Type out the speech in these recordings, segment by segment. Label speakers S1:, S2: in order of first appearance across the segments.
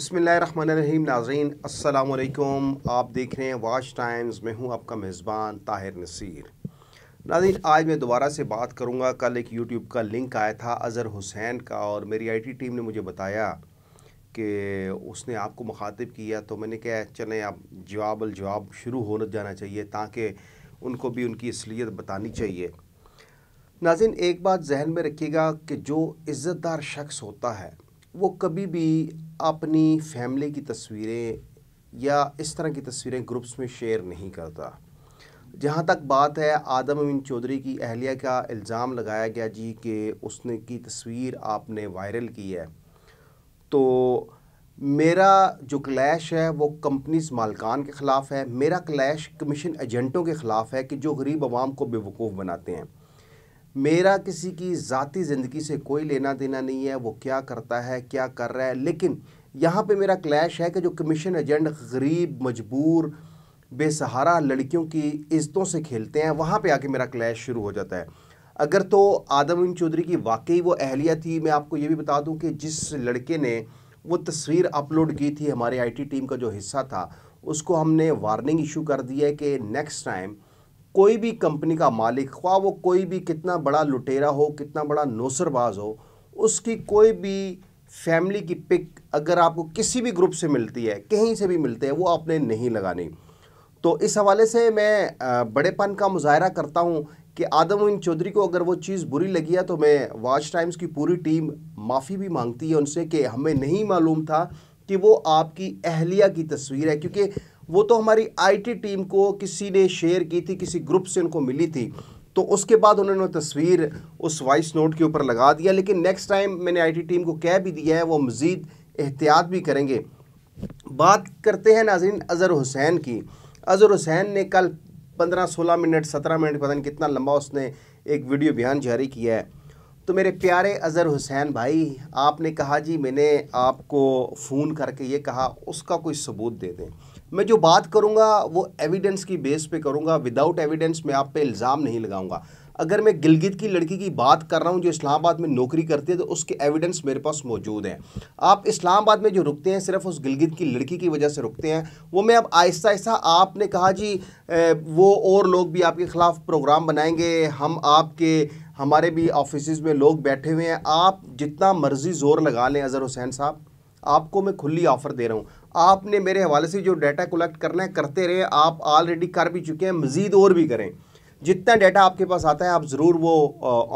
S1: बसमीम नाजीन असलकुम आप देख रहे हैं वाच टाइम्स मैं हूं आपका मेज़बान ताहिर नसीर नाजीन आज मैं दोबारा से बात करूंगा कल एक यूट्यूब का लिंक आया था अज़र हुसैन का और मेरी आईटी टीम ने मुझे बताया कि उसने आपको मुखातिब किया तो मैंने कहा चलें आप जवाब जवाब शुरू हो जाना चाहिए ताकि उनको भी उनकी असलियत बतानी चाहिए नाजिन एक बात जहन में रखिएगा कि जो इज़्ज़तदार शख्स होता है वो कभी भी अपनी फैमिली की तस्वीरें या इस तरह की तस्वीरें ग्रुप्स में शेयर नहीं करता जहाँ तक बात है आदम अमीन चौधरी की अहलिया का इल्ज़ाम लगाया गया जी कि उसने की तस्वीर आपने वायरल की है तो मेरा जो क्लैश है वो कंपनीज मालकान के ख़िलाफ़ है मेरा क्लैश कमीशन एजेंटों के ख़िलाफ़ है कि जो गरीब आवाम को बेवकूफ़ बनाते हैं मेरा किसी की ज़ाती ज़िंदगी से कोई लेना देना नहीं है वो क्या करता है क्या कर रहा है लेकिन यहाँ पे मेरा क्लैश है कि जो कमीशन एजेंट गरीब मजबूर बेसहारा लड़कियों की इज्जतों से खेलते हैं वहाँ पे आके मेरा क्लैश शुरू हो जाता है अगर तो आदम इन चौधरी की वाकई वो अहलिया थी मैं आपको ये भी बता दूँ कि जिस लड़के ने वो तस्वीर अपलोड की थी हमारे आई टीम का जो हिस्सा था उसको हमने वार्निंग इशू कर दी है कि नेक्स्ट टाइम कोई भी कंपनी का मालिक ख्वा वो कोई भी कितना बड़ा लुटेरा हो कितना बड़ा नौसरबाज हो उसकी कोई भी फैमिली की पिक अगर आपको किसी भी ग्रुप से मिलती है कहीं से भी मिलते हैं वो आपने नहीं लगानी तो इस हवाले से मैं बड़ेपन का मुजाहरा करता हूँ कि आदम चौधरी को अगर वो चीज़ बुरी लगी है तो मैं वाच टाइम्स की पूरी टीम माफ़ी भी मांगती है उनसे कि हमें नहीं मालूम था कि वो आपकी अहलिया की तस्वीर है क्योंकि वो तो हमारी आईटी टीम को किसी ने शेयर की थी किसी ग्रुप से उनको मिली थी तो उसके बाद उन्होंने तस्वीर उस वॉइस नोट के ऊपर लगा दिया लेकिन नेक्स्ट टाइम मैंने आईटी टीम को कह भी दिया है वो मज़ीद एहतियात भी करेंगे बात करते हैं नाजरीन अज़र हुसैन की अज़र हुसैन ने कल पंद्रह सोलह मिनट सत्रह मिनट पता नहीं कितना लंबा उसने एक वीडियो बयान जारी किया है तो मेरे प्यारे अज़र हुसैन भाई आपने कहा जी मैंने आपको फ़ोन करके ये कहा उसका कोई सबूत दे दें मैं जो बात करूँगा वो एविडेंस की बेस पे करूँगा विदाउट एविडेंस मैं आप पे इल्ज़ाम नहीं लगाऊंगा अगर मैं गिलगित की लड़की की बात कर रहा हूँ जो इस्लामाबाद में नौकरी करती है तो उसके एविडेंस मेरे पास मौजूद हैं आप इस्लामाबाद में जो रुकते हैं सिर्फ उस गिलगित की लड़की की वजह से रुकते हैं वो मैं अब आहिस्ता आहिस्ता आपने कहा जी वो और लोग भी आपके ख़िलाफ़ प्रोग्राम बनाएंगे हम आपके हमारे भी ऑफिस में लोग बैठे हुए हैं आप जितना मर्ज़ी ज़ोर लगा लें अज़हर हुसैन साहब आपको मैं खुली ऑफ़र दे रहा हूँ आपने मेरे हवाले से जो डाटा कलेक्ट करना है करते रहे आप ऑलरेडी कर भी चुके हैं मज़ीद और भी करें जितना डाटा आपके पास आता है आप ज़रूर वो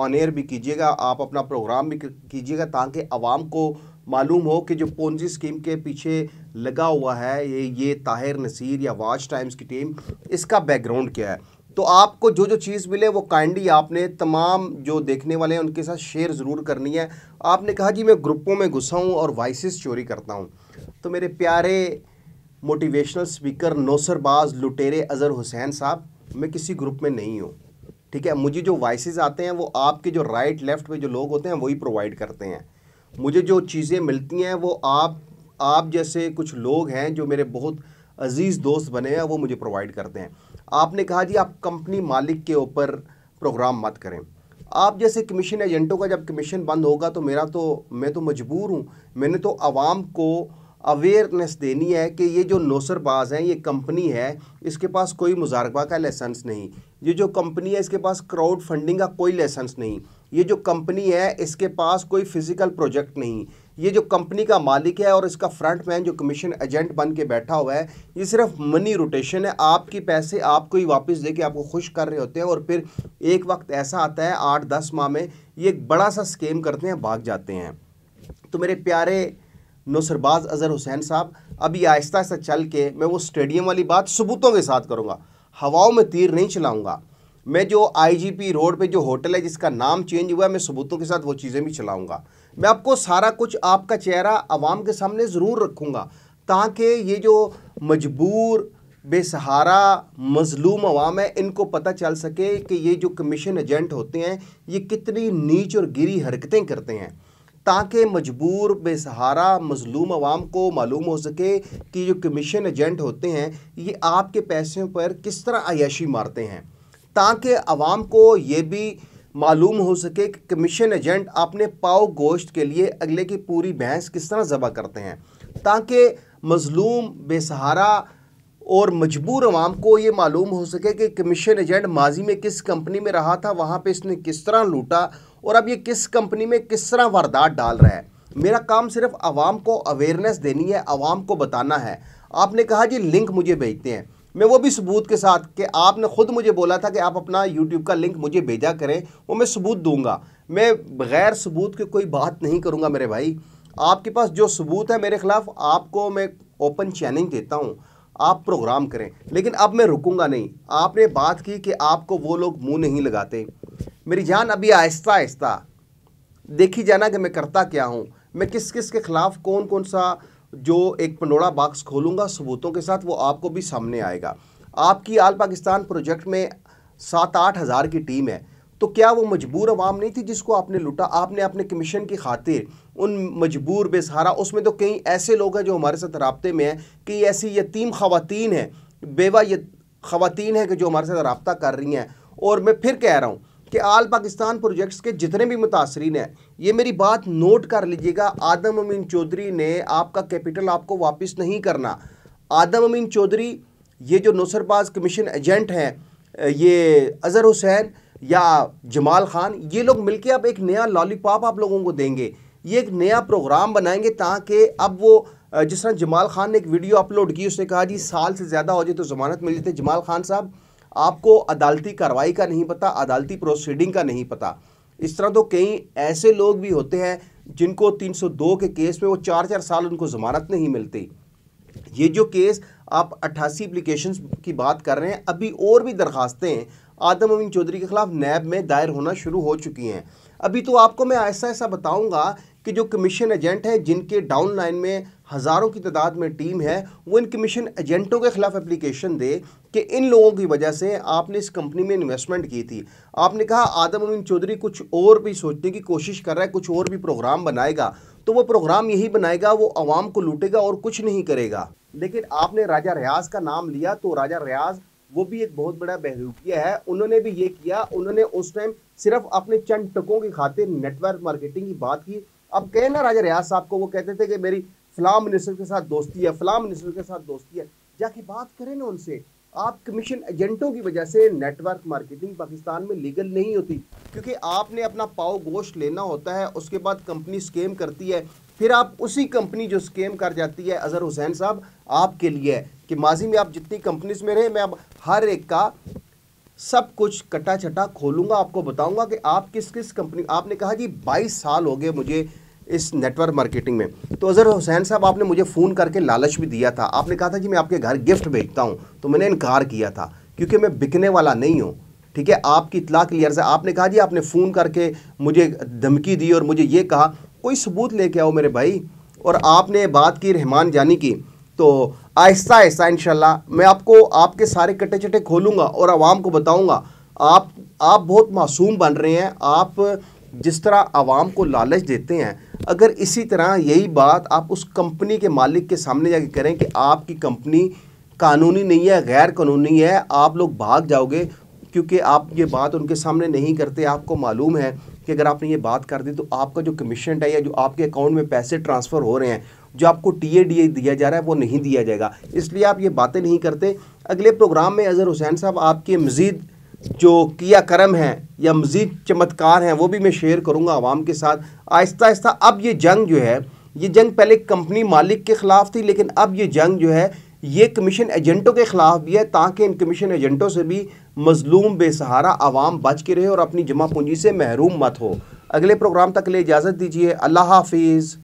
S1: ऑन एयर भी कीजिएगा आप अपना प्रोग्राम भी कीजिएगा ताकि आवाम को मालूम हो कि जो पोन्जी स्कीम के पीछे लगा हुआ है ये ये ताहिर नसीर या वाच टाइम्स की टीम इसका बैकग्राउंड क्या है तो आपको जो जो चीज़ मिले वो काइंडली आपने तमाम जो देखने वाले हैं उनके साथ शेयर ज़रूर करनी है आपने कहा जी मैं ग्रुपों में घुसा हूँ और वाइसेस चोरी करता हूँ तो मेरे प्यारे मोटिवेशनल स्पीकर नौसरबाज लुटेरे अज़र हुसैन साहब मैं किसी ग्रुप में नहीं हूँ ठीक है मुझे जो वॉइस आते हैं वो आपके जो राइट लेफ़्ट में जो लोग होते हैं वही प्रोवाइड करते हैं मुझे जो चीज़ें मिलती हैं वो आप आप जैसे कुछ लोग हैं जो मेरे बहुत अजीज़ दोस्त बने हैं वो मुझे प्रोवाइड करते हैं आपने कहा जी आप कंपनी मालिक के ऊपर प्रोग्राम मत करें आप जैसे कमीशन एजेंटों का जब कमीशन बंद होगा तो मेरा तो मैं तो मजबूर हूँ मैंने तो आवाम को अवेयरनेस देनी है कि ये जो नौसरबाज हैं ये कंपनी है इसके पास कोई मुजारबा का लाइसेंस नहीं ये जो कंपनी है इसके पास क्राउड फंडिंग का कोई लाइसेंस नहीं ये जो कंपनी है इसके पास कोई फिजिकल प्रोजेक्ट नहीं ये जो कंपनी का मालिक है और इसका फ्रंट मैन जो कमीशन एजेंट बन के बैठा हुआ है ये सिर्फ मनी रोटेशन है आपकी पैसे आपको ही वापस दे के आपको खुश कर रहे होते हैं और फिर एक वक्त ऐसा आता है आठ दस माह में ये एक बड़ा सा स्केम करते हैं भाग जाते हैं तो मेरे प्यारे नो सरबाज अज़हर हुसैन साहब अभी आहिस्ता आहिस्ता चल के मैं वो स्टेडियम वाली बात सबूतों के साथ करूँगा हवाओं में तीर नहीं चलाऊँगा मैं जो आईजीपी रोड पे जो होटल है जिसका नाम चेंज हुआ है मैं सबूतों के साथ वो चीज़ें भी चलाऊँगा मैं आपको सारा कुछ आपका चेहरा आवाम के सामने ज़रूर रखूँगा ताकि ये जो मजबूर बेसहारा मजलूम आवाम है इनको पता चल सके कि ये जो कमीशन एजेंट होते हैं ये कितनी नीच और गिरी हरकतें करते हैं ताकि मजबूर बेसहारा मजलूम आवाम को मालूम हो सके कि जो कमीशन एजेंट होते हैं ये आपके पैसों पर किस तरह अयाशी मारते हैं ताकि आवाम को ये भी मालूम हो सके कि कमीशन एजेंट अपने पाव गोश्त के लिए अगले की पूरी भैंस किस तरह ज़बह करते हैं ताकि मजलूम बेसहारा और मजबूर आवाम को ये मालूम हो सके कि कमीशन एजेंट माजी में किस कंपनी में रहा था वहाँ पर इसने किस तरह लूटा और अब ये किस कंपनी में किस तरह वारदात डाल रहा है मेरा काम सिर्फ आवाम को अवेयरनेस देनी है आवाम को बताना है आपने कहा जी लिंक मुझे भेजते हैं मैं वो भी सबूत के साथ कि आपने ख़ुद मुझे बोला था कि आप अपना यूट्यूब का लिंक मुझे भेजा करें वो मैं सबूत दूंगा मैं बग़ैर सबूत के कोई बात नहीं करूंगा मेरे भाई आपके पास जो सबूत है मेरे ख़िलाफ़ आपको मैं ओपन चैलेंज देता हूँ आप प्रोग्राम करें लेकिन अब मैं रुकूंगा नहीं आपने बात की कि आपको वो लोग मुंह नहीं लगाते मेरी जान अभी आहिस्ता आहिस्ता देखी जाना कि मैं करता क्या हूँ मैं किस किस के ख़िलाफ़ कौन कौन सा जो एक पंडोड़ा बाक्स खोलूँगा सबूतों के साथ वो आपको भी सामने आएगा आपकी आल पाकिस्तान प्रोजेक्ट में सात आठ हज़ार की टीम है तो क्या वो मजबूर आवाम नहीं थी जिसको आपने लूटा आपने अपने कमीशन की खातिर उन मजबूर बेसहारा उसमें तो कई ऐसे लोग हैं जो हमारे साथ रबते में हैं कई ऐसी यतीम खातन हैं बेवा ये खातन हैं कि जो हमारे साथ रबता कर रही हैं और मैं फिर कह रहा हूँ कि आल पाकिस्तान प्रोजेक्ट्स के जितने भी मुतासरीन हैं ये मेरी बात नोट कर लीजिएगा आदम अमीन चौधरी ने आपका कैपिटल आपको वापस नहीं करना आदम अमीन चौधरी ये जो नौसरबाज कमीशन एजेंट हैं ये अज़हर हुसैन या जमाल खान ये लोग मिलके अब एक नया लॉलीपॉप आप लोगों को देंगे ये एक नया प्रोग्राम बनाएंगे ताकि अब वो जिस तरह जमाल खान ने एक वीडियो अपलोड की उसने कहा जी साल से ज़्यादा हो जाए तो ज़मानत मिल जाती है जमाल खान साहब आपको अदालती कार्रवाई का नहीं पता अदालती प्रोसीडिंग का नहीं पता इस तरह तो कई ऐसे लोग भी होते हैं जिनको 302 के केस में वो चार चार साल उनको ज़मानत नहीं मिलती ये जो केस आप अट्ठासी अप्लीकेशन की बात कर रहे हैं अभी और भी दरखास्तें आदम अमीन चौधरी के खिलाफ नैब में दायर होना शुरू हो चुकी हैं अभी तो आपको मैं ऐसा ऐसा बताऊंगा कि जो कमीशन एजेंट हैं जिनके डाउन लाइन में हज़ारों की तादाद में टीम है वो इन कमीशन एजेंटों के खिलाफ एप्लीकेशन दे कि इन लोगों की वजह से आपने इस कंपनी में इन्वेस्टमेंट की थी आपने कहा आदम अमीन चौधरी कुछ और भी सोचने की कोशिश कर रहा है कुछ और भी प्रोग्राम बनाएगा तो वो प्रोग्राम यही बनाएगा वो आवाम को लूटेगा और कुछ नहीं करेगा लेकिन आपने राजा रियाज का नाम लिया तो राजा रियाज वो भी एक बहुत बड़ा बहरूपिया है उन्होंने भी ये किया उन्होंने उस टाइम सिर्फ अपने चंद टकों की खातिर नेटवर्क मार्केटिंग की बात की अब कहें ना राजा रियाज साहब को वो कहते थे कि मेरी फलाम मिनिस्टर के साथ दोस्ती है फलाम मिनिस्टर के साथ दोस्ती है जाके बात करें ना उनसे आप कमीशन एजेंटों की वजह से नेटवर्क मार्केटिंग पाकिस्तान में लीगल नहीं होती क्योंकि आपने अपना पाओ गोश्त लेना होता है उसके बाद कंपनी स्केम करती है फिर आप उसी कंपनी जो स्केम कर जाती है अज़हर हुसैन साहब आपके लिए कि माजी में आप जितनी कंपनीज में रहे मैं अब हर एक का सब कुछ कट्टा छटा खोलूंगा आपको बताऊंगा कि आप किस किस कंपनी आपने कहा जी 22 साल हो गए मुझे इस नेटवर्क मार्केटिंग में तो अज़हर हुसैन साहब आपने मुझे फ़ोन करके लालच भी दिया था आपने कहा था कि मैं आपके घर गिफ्ट भेजता हूँ तो मैंने इनकार किया था क्योंकि मैं बिकने वाला नहीं हूँ ठीक है आपकी इतला क्लियर से आपने कहा जी आपने फ़ोन करके मुझे धमकी दी और मुझे ये कहा कोई सबूत लेके आओ मेरे भाई और आपने बात की रहमान जानी की तो आहिस्ता आहिस्ता इन मैं आपको आपके सारे कट्टे चटे खोलूँगा और आवाम को बताऊँगा आप आप बहुत मासूम बन रहे हैं आप जिस तरह आवाम को लालच देते हैं अगर इसी तरह यही बात आप उस कंपनी के मालिक के सामने जाके करें कि आपकी कंपनी कानूनी नहीं है गैर कानूनी है आप लोग भाग जाओगे क्योंकि आप ये बात उनके सामने नहीं करते आपको मालूम है कि अगर आपने ये बात कर दी तो आपका जो कमीशन है या जो आपके अकाउंट में पैसे ट्रांसफ़र हो रहे हैं जो आपको टी ए दिया जा रहा है वो नहीं दिया जाएगा इसलिए आप ये बातें नहीं करते अगले प्रोग्राम में अज़हर हुसैन साहब आपके मज़ीद जो किया करम है या मज़ीद चमत्कार हैं वो भी मैं शेयर करूँगा आवाम के साथ आहिस्ता आहिस्ता अब ये जंग जो है ये जंग पहले कंपनी मालिक के ख़िलाफ़ थी लेकिन अब ये जंग जो है ये कमीशन एजेंटों के ख़िलाफ़ भी है ताकि इन कमीशन एजेंटों से भी मजलूम बेसहारा आवाम बच के रहे और अपनी जमा पूंजी से महरूम मत हो अगले प्रोग्राम तक ले लिए इजाज़त दीजिए अल्लाह हाफिज़